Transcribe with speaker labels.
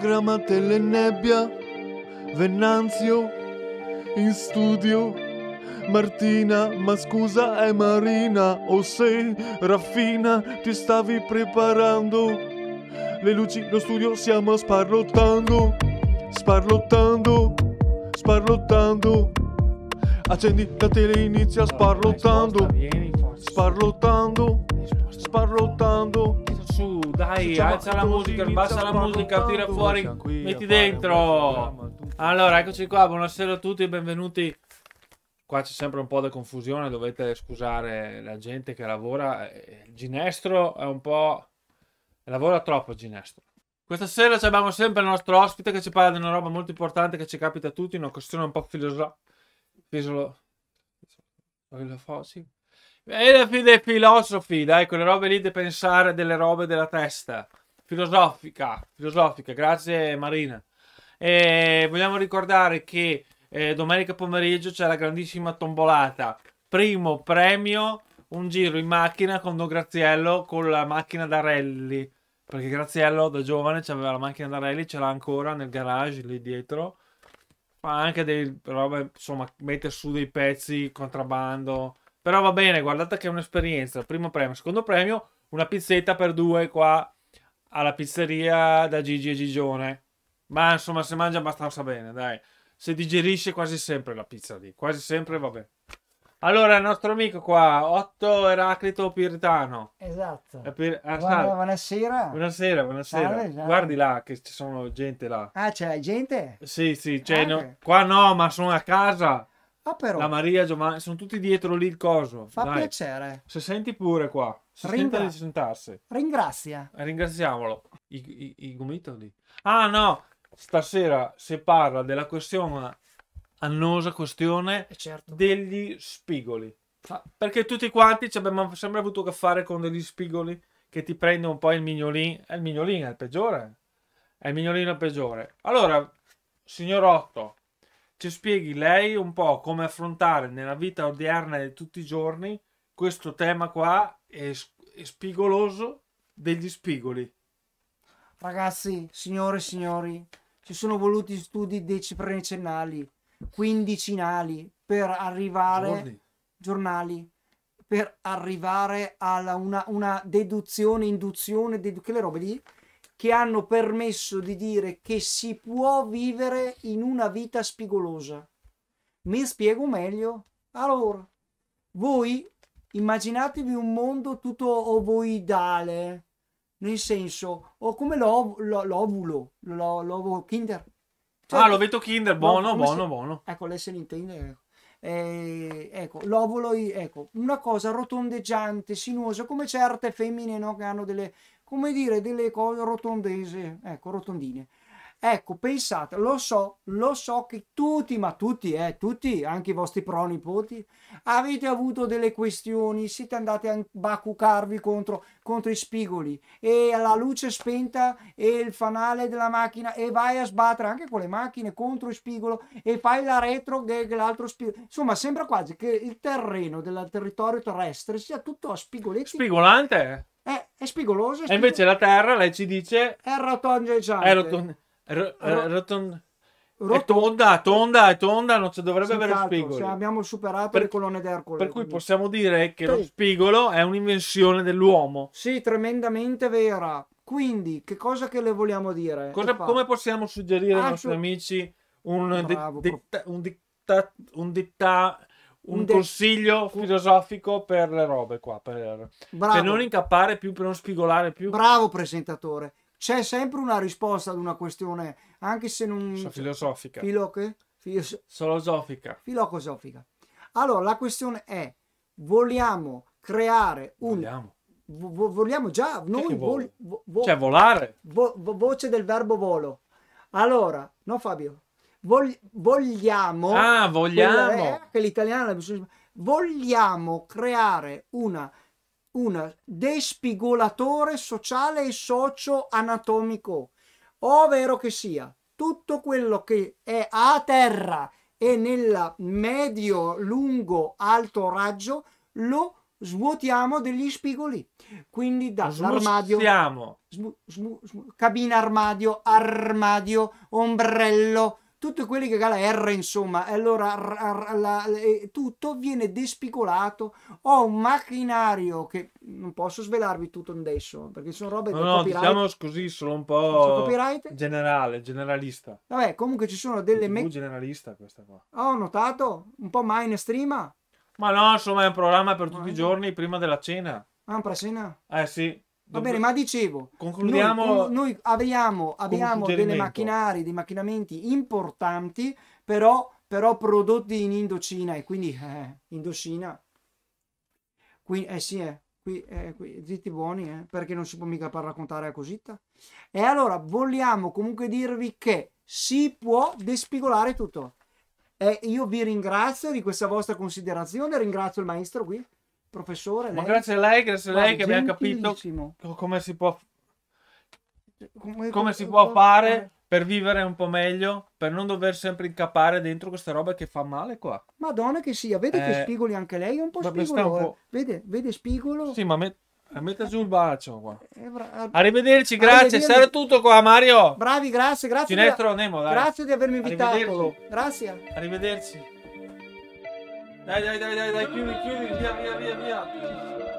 Speaker 1: Programma nebbia, Venanzio, in studio, Martina, ma scusa è Marina, o oh, se Raffina ti stavi preparando, le luci, lo studio, stiamo sparlottando, sparlottando, sparlottando. Accendi la tele e inizia sparlottando. Sparlottando. Sparlottando. Su, dai, alza la musica, abbassa la musica, tira fuori, metti dentro. Allora, eccoci qua, buonasera a tutti e benvenuti. Qua c'è sempre un po' di confusione, dovete scusare la gente che lavora. Eh, il Ginestro è un po'... lavora troppo il Ginestro. Questa sera abbiamo sempre il nostro ospite che ci parla di una roba molto importante che ci capita a tutti, una questione un po' filosofica Fisolo... Sì. Era dei filosofi, dai, quelle robe lì di pensare delle robe della testa. Filosofica, filosofica, grazie Marina. E vogliamo ricordare che eh, domenica pomeriggio c'è la grandissima tombolata. Primo premio, un giro in macchina con Don Graziello con la macchina da rally. Perché Graziello da giovane aveva la macchina da rally, ce l'ha ancora nel garage lì dietro Fa anche dei robe, insomma, mette su dei pezzi, contrabbando. Però va bene, guardate che è un'esperienza. Primo premio, secondo premio, una pizzetta per due qua alla pizzeria da Gigi e Gigione. Ma insomma, si mangia abbastanza bene, dai. Si digerisce quasi sempre la pizza lì, quasi sempre va bene. Allora, il nostro amico qua, Otto Eraclito Piritano.
Speaker 2: Esatto. Eh,
Speaker 1: Pir- ah, Buona, buonasera. Buonasera, buonasera. Salve, salve. Guardi là che ci sono gente là. Ah, c'è gente? Sì, sì, cioè, no, qua no, ma sono a casa. Ah, però. La Maria, Giovanni, sono tutti dietro lì il coso. Fa Dai. piacere. Se senti pure qua. Si Ringra- senta di sentarsi.
Speaker 2: Ringrazia.
Speaker 1: Eh, ringraziamolo. I, i, i gomitoli. Ah, no. Stasera si parla della questione annosa questione eh, certo. degli spigoli. Perché tutti quanti ci abbiamo sempre avuto a che fare con degli spigoli che ti prendono un po' il mignolino. È eh, il mignolino, è il peggiore. Eh. È il mignolino peggiore. Allora, signor Otto, ci spieghi lei un po' come affrontare nella vita odierna di tutti i giorni questo tema qua è, spigoloso degli spigoli.
Speaker 2: Ragazzi, signore e signori, ci sono voluti studi deciprenecennali quindicinali per arrivare giornali, giornali per arrivare alla una, una deduzione, induzione, dedu- quelle robe lì che hanno permesso di dire che si può vivere in una vita spigolosa. Mi spiego meglio. Allora, voi immaginatevi un mondo tutto ovoidale, nel senso, o come l'ov- l'ovulo, l'ovulo kinder,
Speaker 1: cioè, ah, l'ovetto Kinder, buono, buono, si...
Speaker 2: buono. Ecco, l'S Nintendo. Eh. eh, ecco, l'ovulo, ecco, una cosa rotondeggiante, sinuosa, come certe femmine no, che hanno delle, come dire, delle cose rotondese, ecco, rotondine. Ecco, pensate, lo so, lo so che tutti, ma tutti, eh, tutti, anche i vostri pronipoti, avete avuto delle questioni, siete andati a bacucarvi contro, contro i spigoli e la luce spenta e il fanale della macchina e vai a sbattere anche con le macchine contro il spigolo e fai la retro dell'altro spigolo. Insomma, sembra quasi che il terreno del territorio terrestre sia tutto a spigoletti.
Speaker 1: Spigolante?
Speaker 2: È, eh, è spigoloso. È spigol- e invece la
Speaker 1: terra, lei ci dice...
Speaker 2: È rotonda e ciante. È rotonda
Speaker 1: R- Ro- eh, roton- è tonda, tonda, è tonda, non ci dovrebbe avere lo esatto, spigolo. Cioè
Speaker 2: abbiamo superato per, le colonne d'Ercole. Per cui quindi.
Speaker 1: possiamo dire che sì. lo spigolo è un'invenzione dell'uomo. Sì, tremendamente
Speaker 2: vera. Quindi, che cosa che le vogliamo dire? Cosa, come
Speaker 1: possiamo suggerire ah, ai nostri su... amici un, Bravo, de- de- un, ditta- un, ditta- un de- consiglio filosofico per le robe qua, per, per non incappare più, per non spigolare più?
Speaker 2: Bravo presentatore c'è sempre una risposta ad una questione, anche se non... So, cioè, filosofica.
Speaker 1: Filo... Filos... Filosofica.
Speaker 2: Filocosofica. Allora, la questione è, vogliamo creare un... Vogliamo. Vo vogliamo già, noi vol...
Speaker 1: vo cioè volare.
Speaker 2: Vo voce del verbo volo. Allora, no Fabio, Vol vogliamo... Ah, vogliamo. Eh, che l'italiano... Vogliamo creare una un despigolatore sociale e socio-anatomico, ovvero che sia tutto quello che è a terra e nel medio, lungo, alto raggio lo svuotiamo degli spigoli. Quindi dall'armadio, smu, smu, smu, cabina armadio, armadio, ombrello, tutti quelli che la R insomma, allora r, r, la, tutto viene despicolato, ho un macchinario che non posso svelarvi tutto adesso, perché sono robe no, del no, copyright. diciamo
Speaker 1: così, sono un po' generale, generalista.
Speaker 2: Vabbè, comunque
Speaker 1: ci sono delle... Me- generalista questa qua.
Speaker 2: Ho notato, un po' mainstream. Ma
Speaker 1: no, insomma è un programma per tutti ah, i giorni prima della cena.
Speaker 2: Ah, prima cena?
Speaker 1: Eh sì. Va bene, ma dicevo, concludiamo... noi,
Speaker 2: noi abbiamo, abbiamo delle macchinari, dei macchinamenti importanti, però, però prodotti in Indocina e quindi eh, Indocina. Qui, eh sì, eh, qui, eh, qui zitti buoni, eh, perché non si può mica far raccontare la cosita. E allora vogliamo comunque dirvi che si può despigolare tutto. E io vi ringrazio di questa vostra considerazione, ringrazio il maestro qui professore. Ma lei, grazie a lei, grazie a lei che abbiamo capito
Speaker 1: come si può,
Speaker 2: come, come si può fare
Speaker 1: per vivere un po' meglio, per non dover sempre incappare dentro questa roba che fa male qua.
Speaker 2: Madonna che sia, vedi eh, che spigoli anche lei, è
Speaker 1: un po' spigolo. Un po'... Eh. Vede, vede spigolo. Sì, ma met... Metta giù il bacio qua. Eh,
Speaker 2: eh, arrivederci, grazie. Arrivederci. Sarà
Speaker 1: tutto qua, Mario.
Speaker 2: Bravi, grazie, grazie. Cinestro, di... Nemo, dai. Grazie di avermi invitato. Arrivederci. Grazie.
Speaker 1: Arrivederci.
Speaker 2: 来来来来来，兄弟兄弟，别别别别别！